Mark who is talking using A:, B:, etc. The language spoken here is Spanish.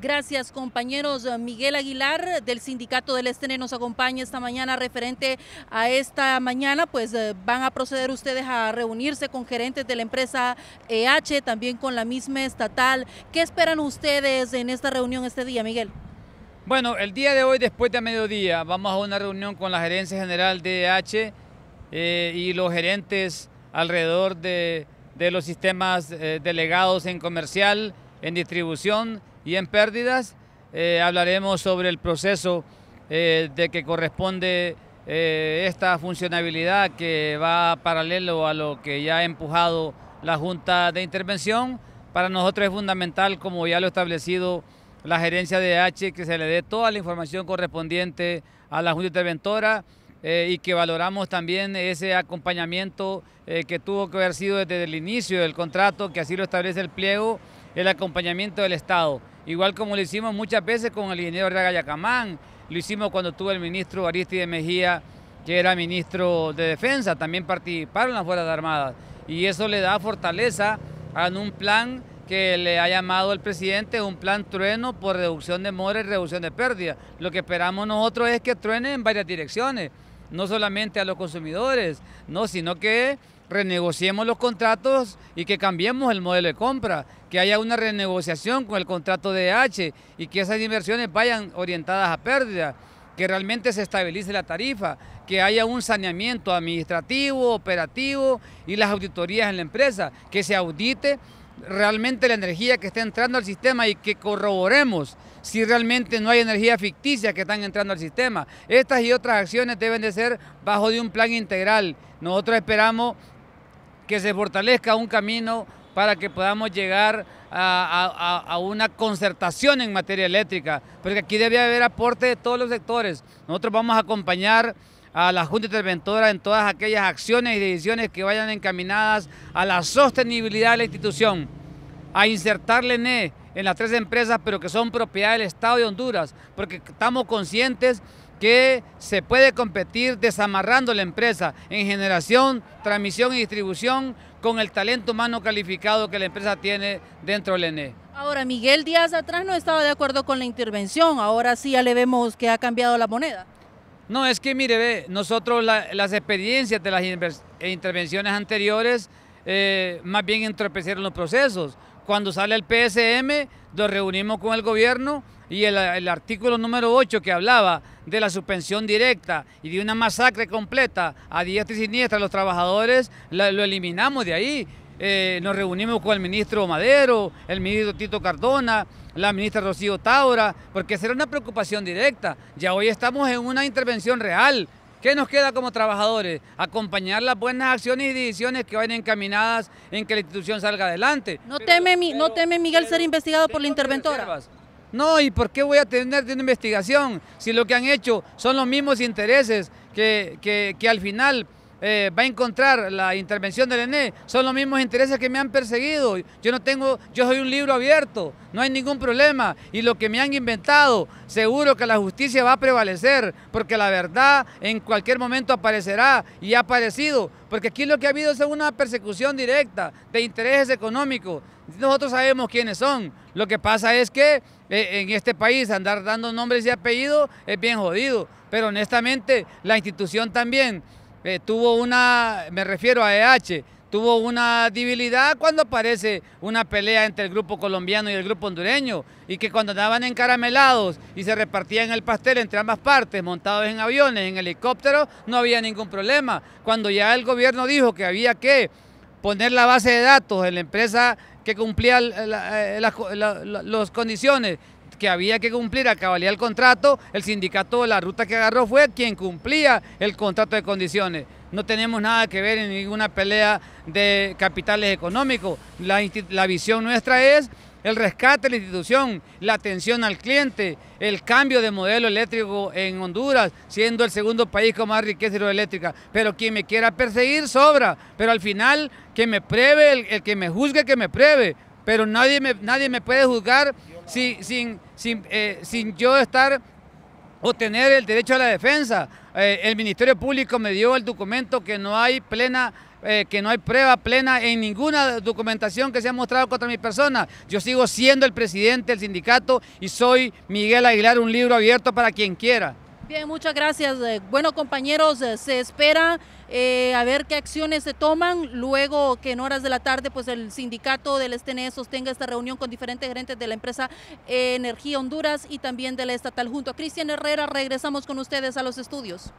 A: Gracias compañeros. Miguel Aguilar del Sindicato del Este nos acompaña esta mañana referente a esta mañana, pues eh, van a proceder ustedes a reunirse con gerentes de la empresa EH, también con la misma estatal. ¿Qué esperan ustedes en esta reunión este día, Miguel?
B: Bueno, el día de hoy después de mediodía vamos a una reunión con la gerencia general de e EH y los gerentes alrededor de, los sistemas eh, delegados en comercial, en distribución y en pérdidas. Eh, hablaremos sobre el proceso eh, de que corresponde eh, esta funcionabilidad que va paralelo a lo que ya ha empujado la Junta de Intervención. Para nosotros es fundamental, como ya lo ha establecido la gerencia de H, que se le dé toda la información correspondiente a la Junta Interventora y que valoramos también ese acompañamiento que tuvo que haber sido desde el inicio del contrato, que así lo establece el pliego el acompañamiento del Estado. Igual como lo hicimos muchas veces con el ingeniero Ortega Yacamán, lo hicimos cuando tuvo el ministro Aristide Mejía, que era ministro de Defensa, también participaron las Fuerzas Armadas. Y eso le da fortaleza a un plan que le ha llamado el presidente un plan trueno por reducción de mora y reducción de pérdida. Lo que esperamos nosotros es que truene en varias direcciones, no solamente a los consumidores, no, sino que renegociemos los contratos y que cambiemos el modelo de compra, que haya una renegociación con el contrato de DH y que esas inversiones vayan orientadas a pérdida, que realmente se estabilice la tarifa, que haya un saneamiento administrativo, operativo y las auditorías en la empresa, que se audite realmente la energía que está entrando al sistema y que corroboremos si realmente no hay energía ficticia que están entrando al sistema. Estas y otras acciones deben de ser bajo de un plan integral. Nosotros esperamos que se fortalezca un camino para que podamos llegar a, una concertación en materia eléctrica, porque aquí debe haber aporte de todos los sectores. Nosotros vamos a acompañar a la Junta Interventora en todas aquellas acciones y decisiones que vayan encaminadas a la sostenibilidad de la institución, a insertarle en, e en las tres empresas, pero que son propiedad del Estado de Honduras, porque estamos conscientes que se puede competir desamarrando la empresa en generación, transmisión y distribución con el talento humano calificado que la empresa tiene dentro del ENE.
A: Ahora, Miguel Díaz atrás no estaba de acuerdo con la intervención, ahora sí ya le vemos que ha cambiado la moneda.
B: No, es que mire, ve, nosotros las experiencias de las eh, intervenciones anteriores eh, más bien entorpecieron los procesos. Cuando sale el PSM, nos reunimos con el gobierno y el, artículo número 8 que hablaba de la suspensión directa y de una masacre completa a diestra y siniestra a los trabajadores, lo eliminamos de ahí. Eh, nos reunimos con el ministro Madero, el ministro Tito Cardona, la ministra Rocío Taura, porque esa era una preocupación directa. Ya hoy estamos en una intervención real ¿Qué nos queda como trabajadores? Acompañar las buenas acciones y decisiones que van encaminadas en que la institución salga adelante. ¿No, teme, no teme Miguel ser investigado por la interventora? No, ¿y por qué voy a tener de una investigación si lo que han hecho son los mismos intereses que, que al final eh, va a encontrar la intervención del ENE. Son los mismos intereses que me han perseguido. Yo no tengo, yo soy un libro abierto, no hay ningún problema. Y lo que me han inventado, seguro que la justicia va a prevalecer, porque la verdad en cualquier momento aparecerá y ha aparecido. Porque aquí lo que ha habido es una persecución directa de intereses económicos. Nosotros sabemos quiénes son. Lo que pasa es que eh, en este país andar dando nombres y apellidos es bien jodido. Pero honestamente la institución también eh, tuvo una, me refiero a EH, tuvo una debilidad cuando aparece una pelea entre el grupo colombiano y el grupo hondureño, y que cuando andaban encaramelados y se repartían el pastel entre ambas partes, montados en aviones, en helicópteros, no había ningún problema. Cuando ya el gobierno dijo que había que poner la base de datos en la empresa que cumplía las eh, eh, condiciones que había que cumplir a el contrato, el sindicato de la ruta que agarró fue quien cumplía el contrato de condiciones. No tenemos nada que ver en ninguna pelea de capitales económicos. La, visión nuestra es el rescate de la institución, la atención al cliente, el cambio de modelo eléctrico en Honduras, siendo el segundo país con más riqueza hidroeléctrica. Pero quien me quiera perseguir sobra, pero al final que me pruebe, el, que me juzgue, que me pruebe. Pero nadie nadie me puede juzgar sin, sin, eh, sin, yo estar o tener el derecho a la defensa. Eh, el Ministerio Público me dio el documento que no hay plena eh, que no hay prueba plena en ninguna documentación que se ha mostrado contra mi persona. Yo sigo siendo el presidente del sindicato y soy Miguel Aguilar, un libro abierto para quien quiera.
A: Bien, muchas gracias. Eh, bueno, compañeros, eh, se espera eh, a ver qué acciones se toman luego que en horas de la tarde pues el sindicato del STNE sostenga esta reunión con diferentes gerentes de la empresa Energía Honduras y también de la estatal junto a Cristian Herrera. Regresamos con ustedes a los estudios.